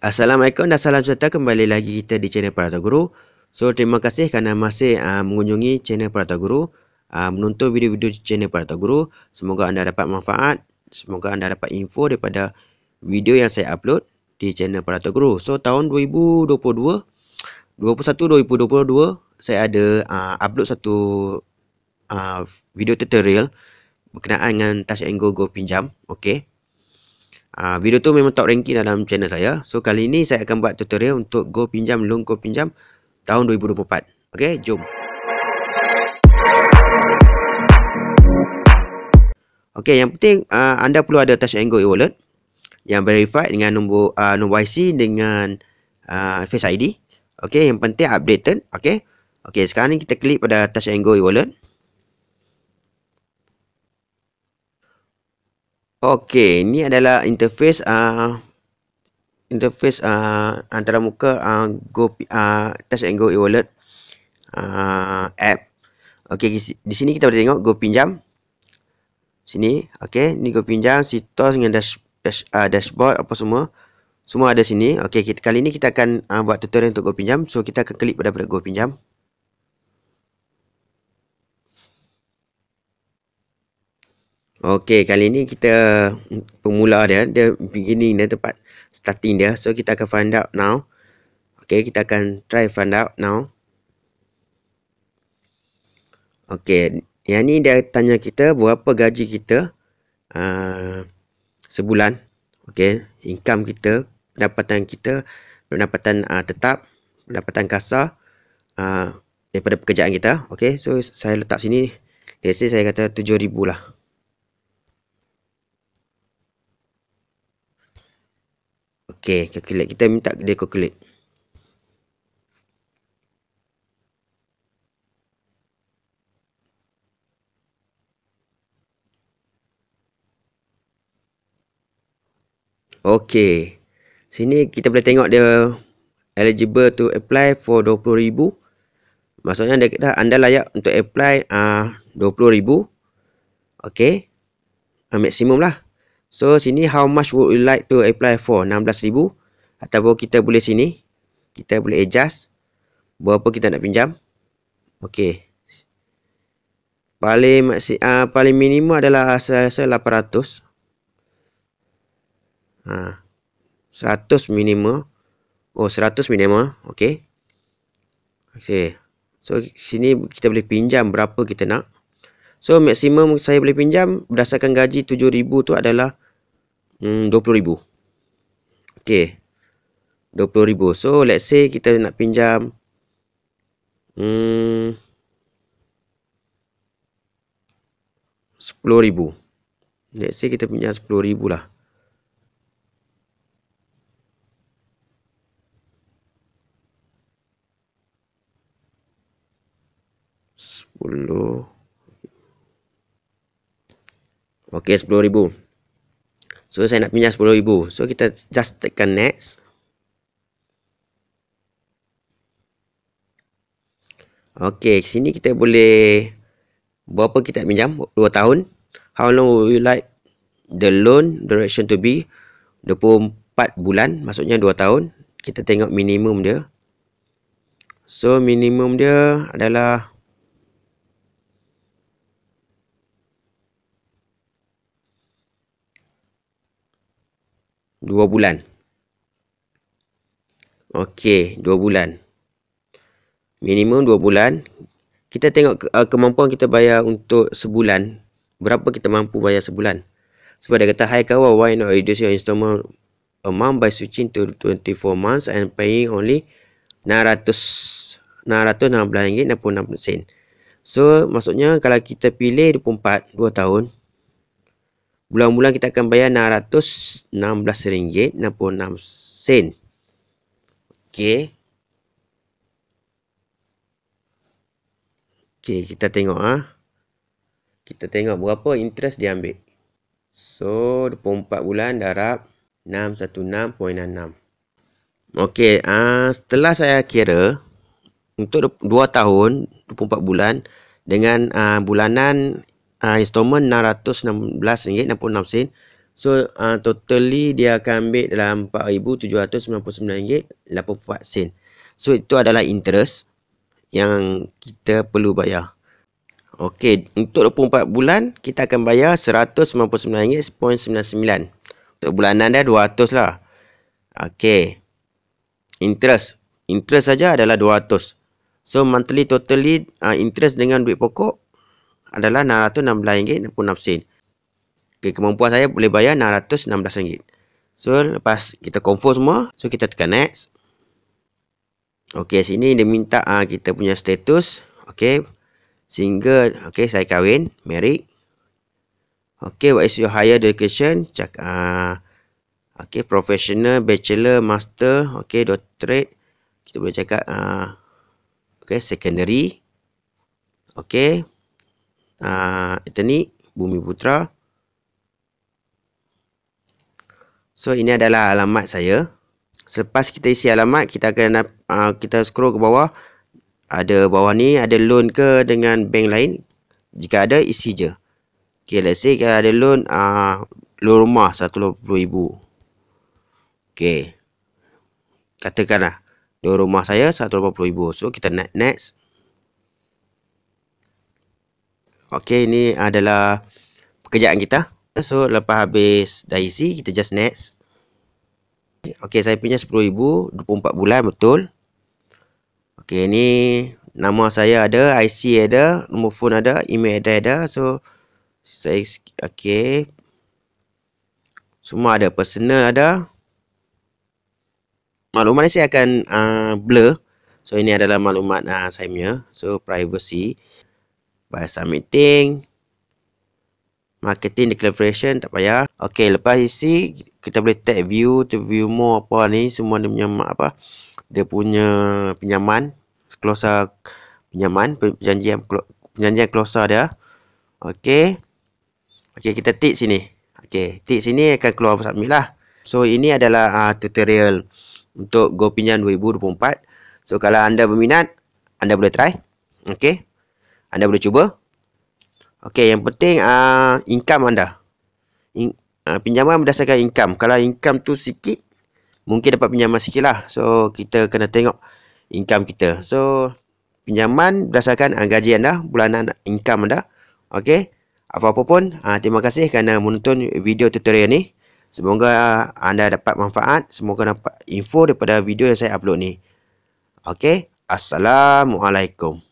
Assalamualaikum dan salam sejahtera kembali lagi kita di channel Prata Guru. So terima kasih kerana masih uh, mengunjungi channel Prata Guru, uh, menonton video-video di channel Prata Guru. Semoga anda dapat manfaat, semoga anda dapat info daripada video yang saya upload di channel Prata Guru. So tahun 2022 21 2022 saya ada uh, upload satu uh, video tutorial berkenaan dengan touch and go go pinjam, okey. Uh, video tu memang top ranking dalam channel saya. So kali ini saya akan buat tutorial untuk go pinjam loan go pinjam tahun 2024. Okey, jom. Okey, yang penting uh, anda perlu ada Touch Go e-wallet yang verified dengan nombor uh, nombor IC dengan uh, Face ID. Okey, yang penting updated, okey. Okey, sekarang ni kita klik pada Touch Go e-wallet. Okey, ini adalah interface a uh, interface a uh, antara muka a uh, Go a uh, Touch and Go e-wallet a uh, app. Okey, di sini kita boleh tengok Go pinjam. Sini, okey, ni Go pinjam situs dengan dash, dash uh, dashboard apa semua. Semua ada sini. Okey, kali ini kita akan uh, buat tutorial untuk Go pinjam. So kita akan klik pada pada Go pinjam. Okey, kali ni kita pemula dia, dia beginning dia tempat starting dia. So kita akan find out now. Okey, kita akan try find out now. Okey, yang ni dia tanya kita berapa gaji kita uh, sebulan. Okey, income kita, pendapatan kita, pendapatan uh, tetap, pendapatan kasar uh, daripada pekerjaan kita. Okey, so saya letak sini. Let's say saya kata 7,000 lah. Okey, calculate. Kita minta dia calculate. Okey. Sini kita boleh tengok dia eligible to apply for 20,000. Maksudnya dia kata anda layak untuk apply a uh, 20,000. Okey. Uh, maksimum lah. So sini how much would you like to apply for 16000 ataupun kita boleh sini kita boleh adjust berapa kita nak pinjam. Okey. Paling maksi, uh, paling minimum adalah saya rasa 800. Ha. 100 minimum. Oh 100 minimum, okey. Okey. So sini kita boleh pinjam berapa kita nak. So maksimum saya boleh pinjam berdasarkan gaji 7000 tu adalah Hmm, 20,000. Okay. ribu. So, let's say kita nak pinjam. Hmm, ribu. Let's say kita pinjam ribu lah. Sepuluh. Okey, sepuluh ribu. So saya nak pinjam 10,000. So kita just tekan next. Okay, sini kita boleh berapa kita pinjam? 2 tahun. How long would you like the loan duration to be? 24 bulan, maksudnya 2 tahun. Kita tengok minimum dia. So minimum dia adalah Dua bulan. Okey, dua bulan. Minimum dua bulan. Kita tengok uh, kemampuan kita bayar untuk sebulan. Berapa kita mampu bayar sebulan. Sebab dia kata, Hai kawan, why not reduce your installment amount by switching to 24 months and paying only ringgit rm sen. So, maksudnya kalau kita pilih 24, 2 tahun, bulan-bulan kita akan bayar RM616.66 sen. Okey. Okey, kita tengok ah. Ha. Kita tengok berapa interest dia ambil. So, 24 bulan darab 616.66. Okey, ah uh, setelah saya kira untuk 2 tahun 24 bulan dengan uh, bulanan uh, installment RM616.66 So uh, totally dia akan ambil dalam RM4,799.84 So itu adalah interest yang kita perlu bayar Okey, untuk 24 bulan kita akan bayar RM199.99 Untuk bulanan dia RM200 lah Okey Interest Interest saja adalah RM200 So monthly totally uh, interest dengan duit pokok adalah RM616.66. Okay, kemampuan saya boleh bayar RM616. So, lepas kita confirm semua. So, kita tekan next. Okay, sini dia minta uh, kita punya status. Okay. Single. Okay, saya kahwin. Married. Okay, what is your higher education? Cak, uh, ah, okay, professional, bachelor, master. Okay, doctorate. Kita boleh cakap. Uh, ah, okay, secondary. Okay uh, ah, etnik Bumi Putra. So ini adalah alamat saya. Selepas kita isi alamat, kita akan uh, kita scroll ke bawah. Ada bawah ni ada loan ke dengan bank lain. Jika ada isi je. Okay, let's say kalau ada loan a uh, loan rumah 120,000. Okay. Katakanlah loan rumah saya 180,000. So kita next next. Okey, ini adalah pekerjaan kita. So, lepas habis dah isi, kita just next. Okey, saya punya 10,000, 24 bulan betul. Okey, ini nama saya ada, IC ada, nombor phone ada, email address ada. So, saya okey. Semua ada, personal ada. Maklumat ni saya akan uh, blur. So, ini adalah maklumat uh, saya punya. So, privacy. Bahasa meeting. Marketing declaration tak payah. Okey, lepas isi kita boleh tag view to view more apa ni semua dia punya apa? Dia punya pinjaman, klosa pinjaman, perjanjian perjanjian klosa dia. Okey. Okey, kita tick sini. Okey, tick sini akan keluar submit lah. So ini adalah uh, tutorial untuk Go Pinjam 2024. So kalau anda berminat, anda boleh try. Okey. Anda boleh cuba. Okey, yang penting uh, income anda. In, uh, pinjaman berdasarkan income. Kalau income tu sikit, mungkin dapat pinjaman sikit lah. So, kita kena tengok income kita. So, pinjaman berdasarkan uh, gaji anda, bulanan income anda. Okey, apa-apa pun, uh, terima kasih kerana menonton video tutorial ni. Semoga uh, anda dapat manfaat. Semoga dapat info daripada video yang saya upload ni. Okey, Assalamualaikum.